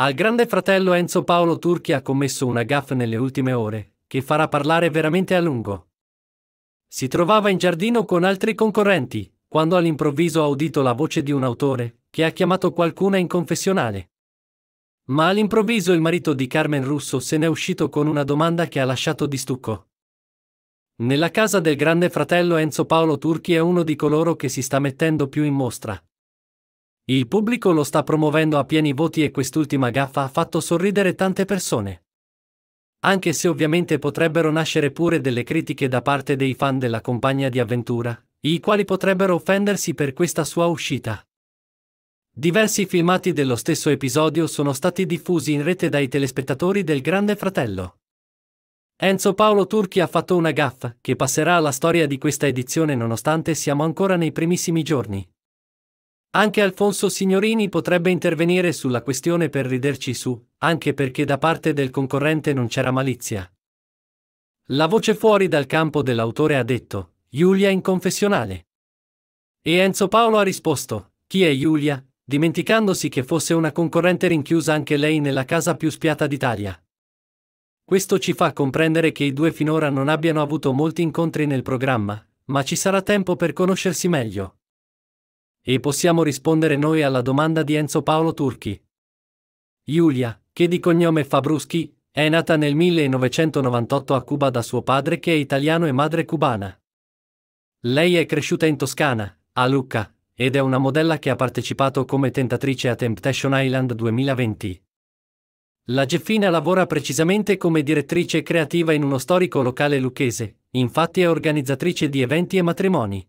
Al grande fratello Enzo Paolo Turchi ha commesso una gaffa nelle ultime ore, che farà parlare veramente a lungo. Si trovava in giardino con altri concorrenti, quando all'improvviso ha udito la voce di un autore, che ha chiamato qualcuna in confessionale. Ma all'improvviso il marito di Carmen Russo se n'è uscito con una domanda che ha lasciato di stucco. Nella casa del grande fratello Enzo Paolo Turchi è uno di coloro che si sta mettendo più in mostra, il pubblico lo sta promuovendo a pieni voti e quest'ultima gaffa ha fatto sorridere tante persone. Anche se ovviamente potrebbero nascere pure delle critiche da parte dei fan della compagna di avventura, i quali potrebbero offendersi per questa sua uscita. Diversi filmati dello stesso episodio sono stati diffusi in rete dai telespettatori del Grande Fratello. Enzo Paolo Turchi ha fatto una gaffa, che passerà alla storia di questa edizione nonostante siamo ancora nei primissimi giorni. Anche Alfonso Signorini potrebbe intervenire sulla questione per riderci su, anche perché da parte del concorrente non c'era malizia. La voce fuori dal campo dell'autore ha detto, Giulia in confessionale. E Enzo Paolo ha risposto, chi è Giulia? dimenticandosi che fosse una concorrente rinchiusa anche lei nella casa più spiata d'Italia. Questo ci fa comprendere che i due finora non abbiano avuto molti incontri nel programma, ma ci sarà tempo per conoscersi meglio. E possiamo rispondere noi alla domanda di Enzo Paolo Turchi. Giulia, che di cognome Fabruschi, è nata nel 1998 a Cuba da suo padre che è italiano e madre cubana. Lei è cresciuta in Toscana, a Lucca, ed è una modella che ha partecipato come tentatrice a Temptation Island 2020. La Geffina lavora precisamente come direttrice creativa in uno storico locale lucchese, infatti è organizzatrice di eventi e matrimoni.